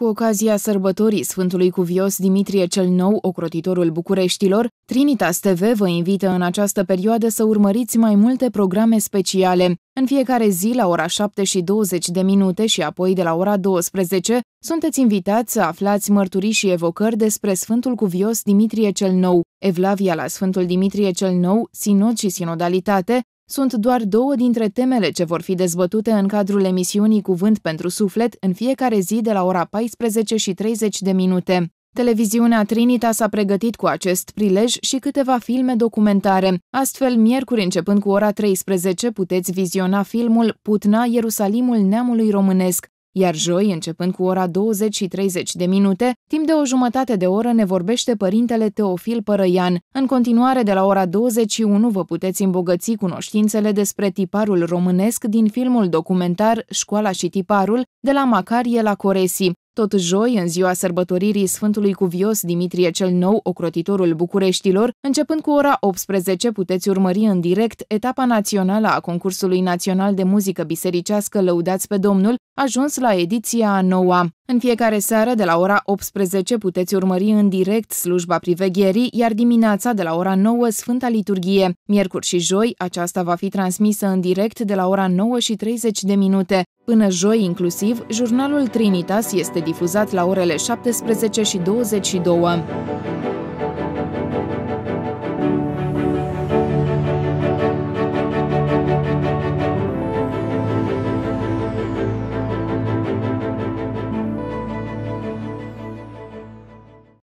Cu ocazia sărbătorii Sfântului Cuvios Dimitrie cel Nou, ocrotitorul Bucureștilor, Trinitas TV vă invită în această perioadă să urmăriți mai multe programe speciale. În fiecare zi, la ora 7 și 20 de minute și apoi de la ora 12, sunteți invitați să aflați mărturii și evocări despre Sfântul Cuvios Dimitrie cel Nou, Evlavia la Sfântul Dimitrie cel Nou, Sinod și Sinodalitate, sunt doar două dintre temele ce vor fi dezbătute în cadrul emisiunii Cuvânt pentru Suflet în fiecare zi de la ora 14 și 30 de minute. Televiziunea Trinita s-a pregătit cu acest prilej și câteva filme documentare. Astfel, miercuri începând cu ora 13, puteți viziona filmul Putna, Ierusalimul neamului românesc, iar joi, începând cu ora 20 și 30 de minute, timp de o jumătate de oră ne vorbește părintele Teofil Părăian. În continuare, de la ora 21 vă puteți îmbogăți cunoștințele despre tiparul românesc din filmul documentar Școala și tiparul de la Macarie la Coresi. Tot joi, în ziua sărbătoririi Sfântului Cuvios Dimitrie cel Nou, ocrotitorul Bucureștilor, începând cu ora 18, puteți urmări în direct etapa națională a concursului național de muzică bisericească Lăudați pe Domnul, ajuns la ediția a noua. În fiecare seară, de la ora 18, puteți urmări în direct slujba privegherii, iar dimineața, de la ora 9, Sfânta Liturghie. Miercuri și joi, aceasta va fi transmisă în direct de la ora 9 și 30 de minute. Până joi inclusiv, jurnalul Trinitas este difuzat la orele 17 și 22.